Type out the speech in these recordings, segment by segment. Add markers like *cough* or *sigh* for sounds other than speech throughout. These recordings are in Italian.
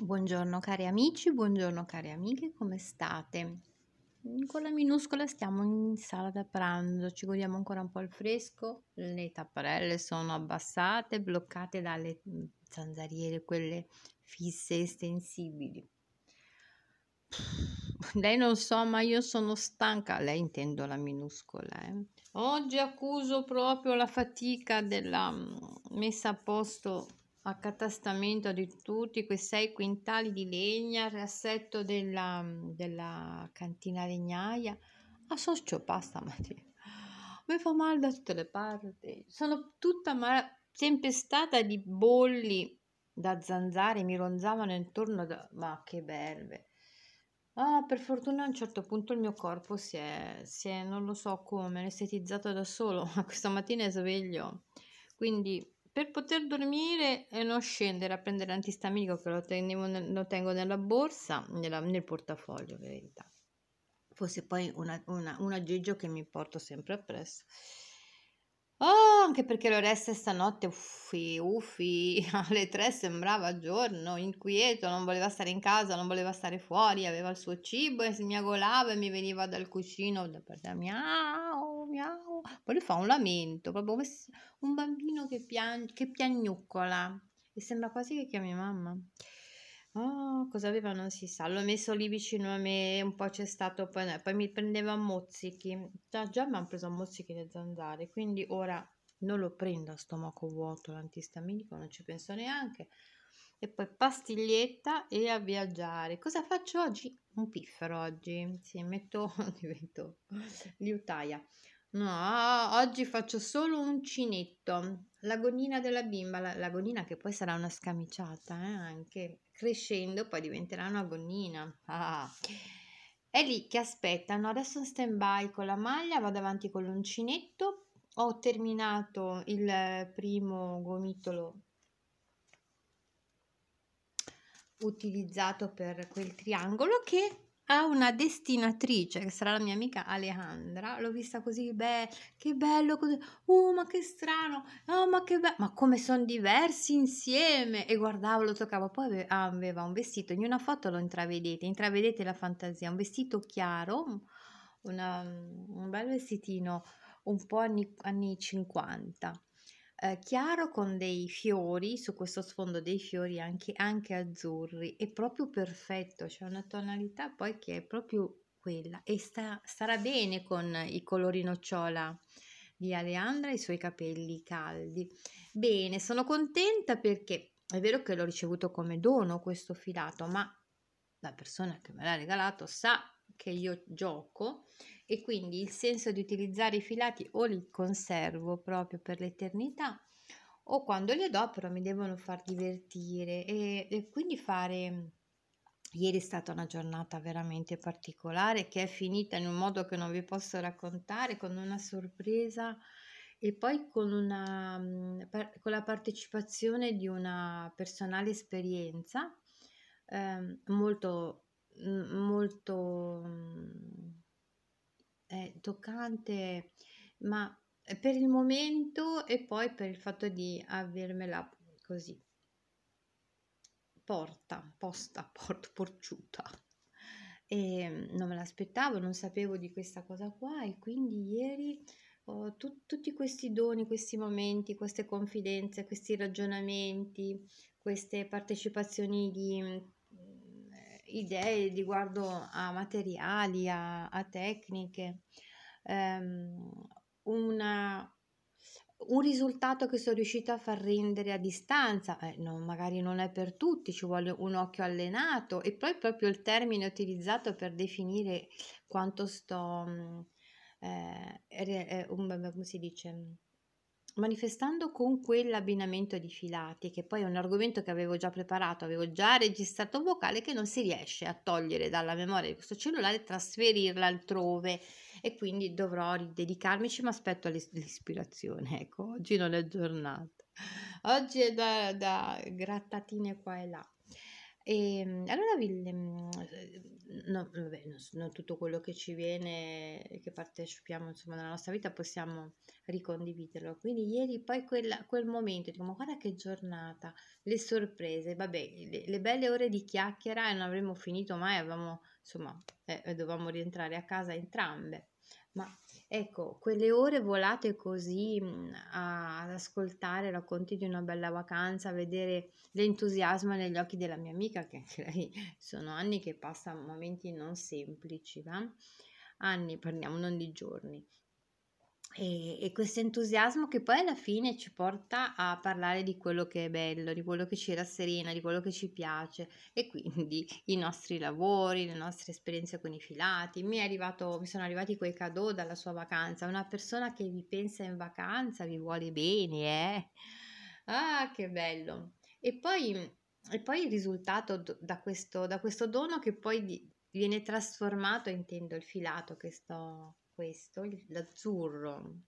Buongiorno cari amici, buongiorno cari amiche, come state? Mm, con la minuscola stiamo in sala da pranzo, ci godiamo ancora un po' il fresco, le tapparelle sono abbassate, bloccate dalle mm, zanzariere, quelle fisse e estensibili. Lei non so, ma io sono stanca, lei intendo la minuscola. Eh. Oggi accuso proprio la fatica della mm, messa a posto accatastamento di tutti quei sei quintali di legna, riassetto della, della cantina legnaia. Ah, sono scioppata stamattina. Mi fa male da tutte le parti. Sono tutta mal- tempestata di bolli da zanzare, mi ronzavano intorno. Da- Ma che belve. Ah, per fortuna a un certo punto il mio corpo si è, si è non lo so come, anestetizzato da solo. *laughs* Ma Questa mattina è sveglio. Quindi per poter dormire e non scendere a prendere l'antistamico che lo, tenevo, lo, tengo nella borsa, nella, nel portafoglio, verità. Forse poi una, una, un aggeggio che mi porto sempre appresso. Oh, anche perché le resta stanotte, uffi, uffi, *laughs* alle tre sembrava giorno, inquieto, non voleva stare in casa, non voleva stare fuori, aveva il suo cibo e si miagolava e mi veniva dal cuscino da parte miau miau. Poi lui fa un lamento, proprio un bambino che, pian- che piagnuccola. E sembra quasi che chiami mamma. Oh, cosa aveva non si sa. L'ho messo lì vicino a me, un po' c'è stato, poi, poi mi prendeva a mozzichi. Già, già mi hanno preso a mozzichi le zanzare, quindi ora non lo prendo a stomaco vuoto l'antistaminico, non ci penso neanche. E poi pastiglietta e a viaggiare. Cosa faccio oggi? Un piffero oggi. Sì, metto, *laughs* divento liutaia. No, oggi faccio solo uncinetto. La gonnina della bimba, la, gonnina che poi sarà una scamiciata, eh, anche crescendo poi diventerà una gonnina. Ah. È lì che aspettano, adesso in stand by con la maglia, vado avanti con l'uncinetto. Ho terminato il primo gomitolo utilizzato per quel triangolo che ha una destinatrice che sarà la mia amica Alejandra. L'ho vista così, beh, che bello, così, uh, ma che strano, oh, ma che bello, ma come sono diversi insieme. E guardavo, lo toccavo, poi ah, aveva un vestito, in una foto lo intravedete, intravedete la fantasia, un vestito chiaro, una, un bel vestitino un po' anni, anni 50 eh, chiaro con dei fiori, su questo sfondo dei fiori anche, anche azzurri, è proprio perfetto, c'è una tonalità poi che è proprio quella e sta, starà bene con i colori nocciola di Aleandra e i suoi capelli caldi. Bene, sono contenta perché è vero che l'ho ricevuto come dono questo filato, ma la persona che me l'ha regalato sa che io gioco e quindi il senso di utilizzare i filati o li conservo proprio per l'eternità o quando li do però mi devono far divertire e, e quindi fare Ieri è stata una giornata veramente particolare che è finita in un modo che non vi posso raccontare, con una sorpresa e poi con, una, con la partecipazione di una personale esperienza eh, molto, molto toccante, ma per il momento e poi per il fatto di avermela così porta, posta, *laughs* port, porciuta. E ehm, non me l'aspettavo, non sapevo di questa cosa qua e quindi ieri ho tu, tutti questi doni, questi momenti, queste confidenze, questi ragionamenti, queste partecipazioni di eh, idee riguardo a materiali, a, a tecniche ehm, una, un risultato che sono riuscita a far rendere a distanza, eh, no, magari non è per tutti, ci vuole un occhio allenato e poi proprio il termine utilizzato per definire quanto sto, mm, eh, eh, um, come si dice, mm, manifestando con quell'abbinamento di filati, che poi è un argomento che avevo già preparato, avevo già registrato un vocale che non si riesce a togliere dalla memoria di questo cellulare e trasferirla altrove e quindi dovrò ridedicarmici, ma aspetto l'ispirazione, ecco, oggi non è giornata. Oggi è da, da grattatine qua e là. E ehm, allora vi- mm, eh, no, vabbè, non non tutto quello che ci viene, e eh, che partecipiamo insomma nella nostra vita, possiamo ricondividerlo. Quindi ieri poi quella- quel momento, dico, ma guarda che giornata, le sorprese, vabbè, le, le belle ore di chiacchiera e non avremmo finito mai, avevamo, insomma, eh, eh dovevamo rientrare a casa entrambe. Ma ecco, quelle ore volate così a- ad ascoltare racconti di una bella vacanza, a vedere l'entusiasmo negli occhi della mia amica, che anche lei *laughs* sono anni che passa momenti non semplici, va? Anni, parliamo non di giorni e, e questo entusiasmo che poi alla fine ci porta a parlare di quello che è bello, di quello che ci rasserena, di quello che ci piace e quindi *laughs* i nostri lavori, le nostre esperienze con i filati. Mi, arrivato, mi sono arrivati quei cadeau dalla sua vacanza, una persona che vi pensa in vacanza, vi vuole bene, eh? Ah, che bello! E poi, e poi il risultato da questo, da questo dono che poi viene trasformato, intendo il filato che sto questo, l'azzurro,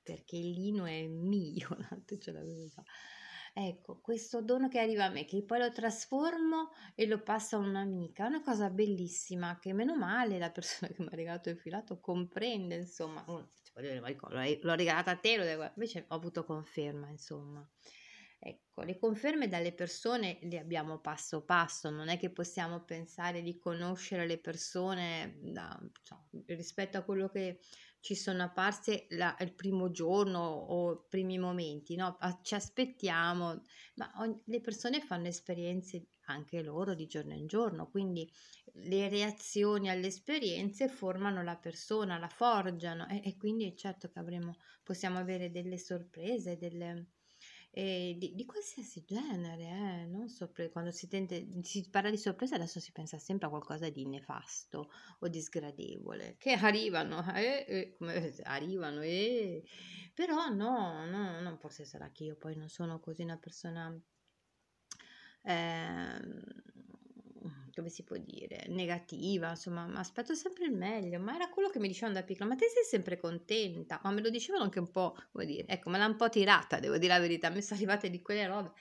perché il lino è mio, *laughs* tanto ce l'avevo già. Ecco, questo dono che arriva a me, che poi lo trasformo e lo passo a un'amica, è una cosa bellissima che meno male la persona *laughs* che mi ha regalato il filato comprende, insomma, uno, oh, cioè, l'ho regalata a te, invece ho avuto conferma, insomma. Ecco, le conferme dalle persone le abbiamo passo passo, non è che possiamo pensare di conoscere le persone da, so, cioè, rispetto a quello che ci sono apparse la, il primo giorno o i primi momenti, no? Ci aspettiamo, ma ogni, le persone fanno esperienze anche loro di giorno in giorno, quindi le reazioni alle esperienze formano la persona, la forgiano e, e quindi è certo che avremo, possiamo avere delle sorprese, delle eh, di, di, qualsiasi genere, eh, non soppre- quando si, tende, si parla di sorpresa adesso si pensa sempre a qualcosa di nefasto o di sgradevole, che arrivano, eh, eh come, *laughs* arrivano, eh. però no, no, no, forse sarà che io poi non sono così una persona... Eh, come si può dire, negativa, insomma, mi aspetto sempre il meglio, ma era quello che mi dicevano da piccola, ma te sei sempre contenta, ma me lo dicevano anche un po', vuol dire, ecco, me l'ha un po' tirata, devo dire la verità, mi sono arrivate di quelle robe.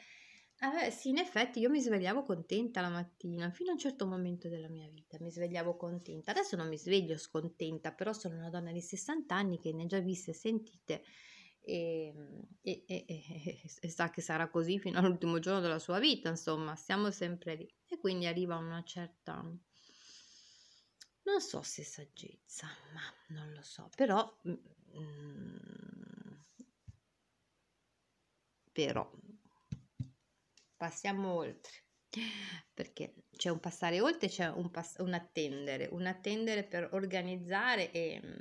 Eh, sì, in effetti io mi svegliavo contenta la mattina, fino a un certo momento della mia vita mi svegliavo contenta. Adesso non mi sveglio scontenta, però sono una donna di 60 anni che ne ha già viste e sentite Ehm, e, e, e, e, sa che sarà così fino all'ultimo giorno della sua vita, insomma, siamo sempre lì. E quindi arriva una certa, non so se saggezza, ma non lo so, però, mh, mm, però, passiamo oltre. Perché c'è un passare oltre, c'è un, pass- un attendere, un attendere per organizzare e, mm,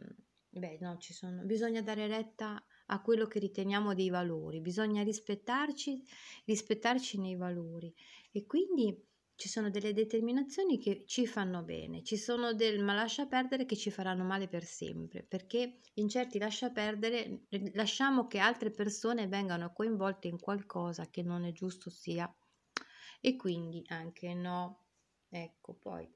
beh, no, ci sono, bisogna dare retta a quello che riteniamo dei valori, bisogna rispettarci, rispettarci nei valori e quindi ci sono delle determinazioni che ci fanno bene, ci sono del ma lascia perdere che ci faranno male per sempre, perché in certi lascia perdere lasciamo che altre persone vengano coinvolte in qualcosa che non è giusto sia e quindi anche no. Ecco, poi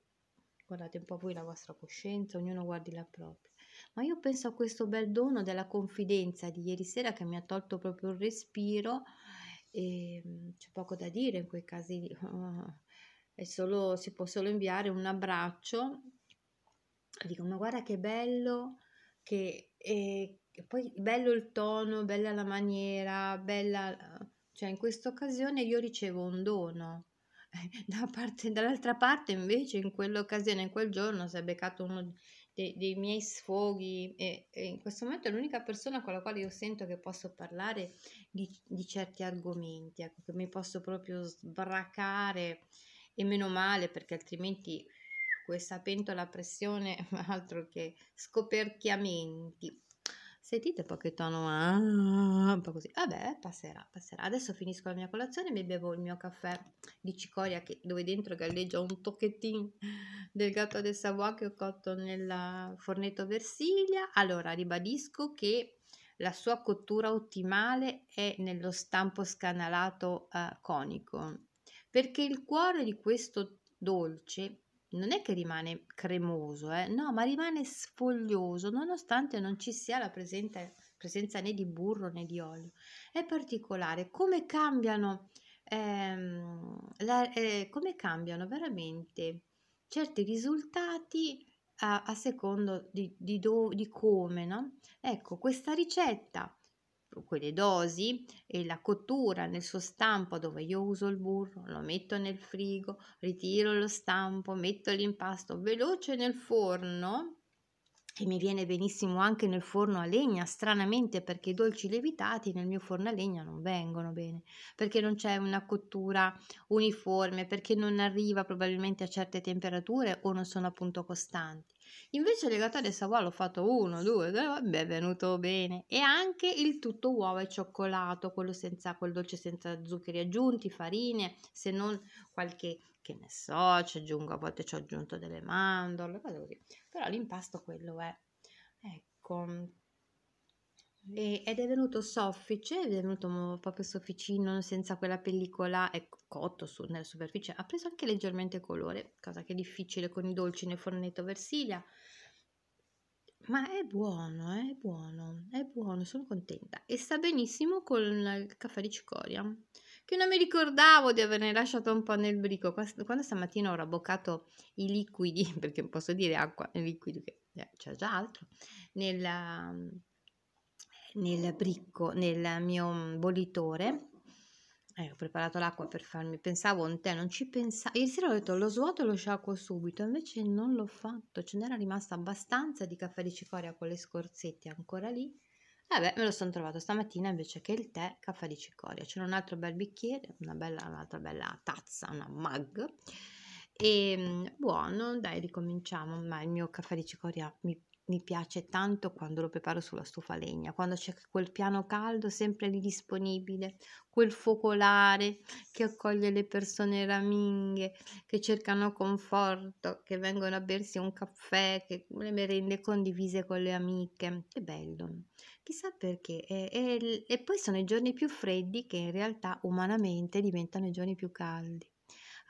guardate un po' voi la vostra coscienza, ognuno guardi la propria ma io penso a questo bel dono della confidenza di ieri sera che mi ha tolto proprio il respiro e ehm, c'è poco da dire in quei casi uh, *laughs* solo, si può solo inviare un abbraccio dico ma guarda che bello che eh, e, e poi bello il tono bella la maniera bella cioè in questa occasione io ricevo un dono *laughs* da parte, dall'altra parte invece in quell'occasione in quel giorno si è beccato uno dei, dei miei sfoghi e, e, in questo momento è l'unica persona con la quale io sento che posso parlare di, di certi argomenti, ecco, che mi posso proprio sbracare e meno male perché altrimenti questa pentola a pressione altro che scoperchiamenti. Sentite poi che tono ha, ah, un po' così. Vabbè, passerà, passerà. Adesso finisco la mia colazione e mi bevo il mio caffè di cicoria che, dove dentro galleggia un tocchettino del gatto del Savoia che ho cotto nel fornetto Versilia. Allora, ribadisco che la sua cottura ottimale è nello stampo scanalato eh, conico, perché il cuore di questo dolce non è che rimane cremoso, eh? no, ma rimane sfoglioso nonostante non ci sia la presenza, presenza né di burro né di olio. È particolare come cambiano, ehm, la, eh, come cambiano veramente certi risultati a, a secondo di, di, do, di come. No? Ecco, questa ricetta quelle dosi e la cottura nel suo stampo dove io uso il burro, lo metto nel frigo, ritiro lo stampo, metto l'impasto veloce nel forno che mi viene benissimo anche nel forno a legna, stranamente perché i dolci lievitati nel mio forno a legna non vengono bene, perché non c'è una cottura uniforme, perché non arriva probabilmente a certe temperature o non sono appunto costanti. Invece legato legatore Savoia l'ho fatto uno, due, vabbè, è venuto bene. E anche il tutto uova e cioccolato, quello senza quel dolce senza zuccheri aggiunti, farine, se non qualche che ne so, ci aggiungo, a volte ci ho aggiunto delle mandorle, cose così. Però l'impasto quello è. Ecco. E, ed è venuto soffice, è venuto proprio sofficino, senza quella pellicola, è cotto su, nella superficie. Ha preso anche leggermente colore, cosa che è difficile con i dolci nel fornetto Versilia. Ma è buono, è buono, è buono, sono contenta. E sta benissimo con il caffè di cicoria che non mi ricordavo di averne lasciato un po' nel brico. Quando stamattina ho raboccato i liquidi, *laughs* perché posso dire acqua e liquidi, che eh, c'è già altro, nella, ehm, nel bricco, nel mio mm, bollitore, eh, ho preparato l'acqua per farmi, pensavo un tè, non ci pensavo. Ieri sera ho detto lo svuoto e lo sciacquo subito, invece non l'ho fatto, ce n'era rimasta abbastanza di caffè di cicoria con le scorzette ancora lì Vabbè, me lo sono trovato stamattina invece che il tè, caffè di cicoria. C'era un altro bel bicchiere, una bella, un'altra bella tazza, una mug. E ehm, buono, dai, ricominciamo. Ma il mio caffè di cicoria mi mi piace tanto quando lo preparo sulla stufa legna, quando c'è quel piano caldo sempre lì disponibile, quel focolare che accoglie le persone raminghe, che cercano conforto, che vengono a bersi un caffè, che le merende condivise con le amiche. Che bello! Chissà perché. E, e, e poi sono i giorni più freddi che in realtà umanamente diventano i giorni più caldi.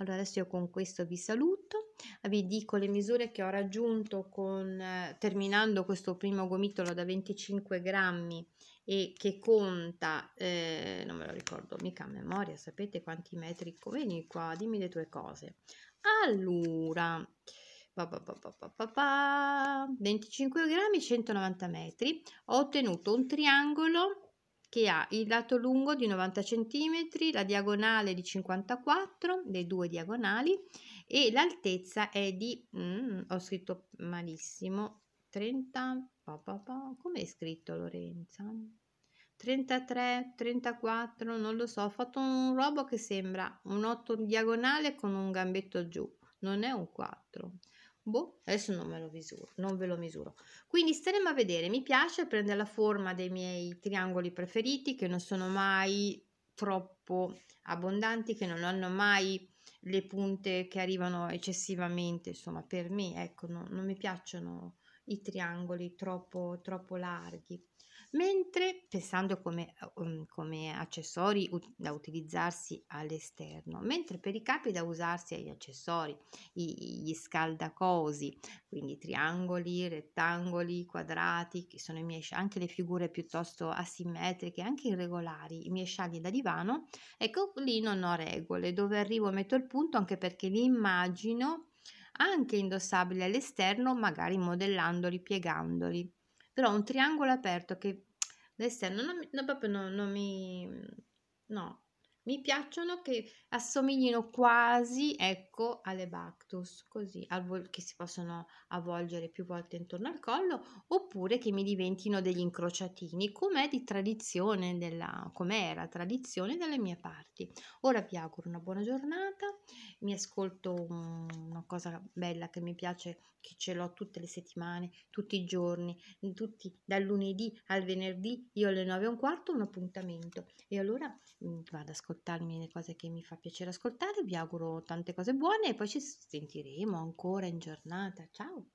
Allora adesso io con questo vi saluto, vi dico le misure che ho raggiunto con, eh, terminando questo primo gomitolo da 25 grammi e che conta, eh, non me lo ricordo mica a memoria, sapete quanti metri, vieni qua, dimmi le tue cose. Allora, 25 grammi, 190 metri, ho ottenuto un triangolo che ha il lato lungo di 90 cm, la diagonale di 54, le due diagonali, e l'altezza è di, mm, ho scritto malissimo, 30, pa, pa, pa, come è scritto Lorenza? 33, 34, non lo so, ho fatto un robo che sembra un 8 diagonale con un gambetto giù, non è un 4. Boh, adesso non me lo misuro, non ve lo misuro. Quindi staremo a vedere, mi piace, prende la forma dei miei triangoli preferiti che non sono mai troppo abbondanti, che non hanno mai le punte che arrivano eccessivamente, insomma per me, ecco, no, non mi piacciono i triangoli troppo, troppo larghi mentre pensando come, um, come accessori ut- da utilizzarsi all'esterno, mentre per i capi da usarsi agli accessori, i, gli scaldacosi, quindi triangoli, rettangoli, quadrati, che sono i miei anche le figure piuttosto asimmetriche, anche irregolari, i miei scialli da divano, ecco lì non ho regole, dove arrivo metto il punto anche perché li immagino anche indossabili all'esterno, magari modellandoli, piegandoli però un triangolo aperto che l'esterno non, no, proprio non, non mi... no, mi piacciono che assomiglino quasi, ecco, alle Bactus, così, vol- che si possono avvolgere più volte intorno al collo, oppure che mi diventino degli incrociatini, com'è di tradizione della, era tradizione dalle mie parti. Ora vi auguro una buona giornata, mi ascolto una cosa bella che mi piace, che ce l'ho tutte le settimane, tutti i giorni, tutti, dal lunedì al venerdì, io alle 9 e un quarto un appuntamento, e allora mm, vado ad ascoltare ascoltarmi le cose che mi fa piacere ascoltare, vi auguro tante cose buone e poi ci sentiremo ancora in giornata. Ciao!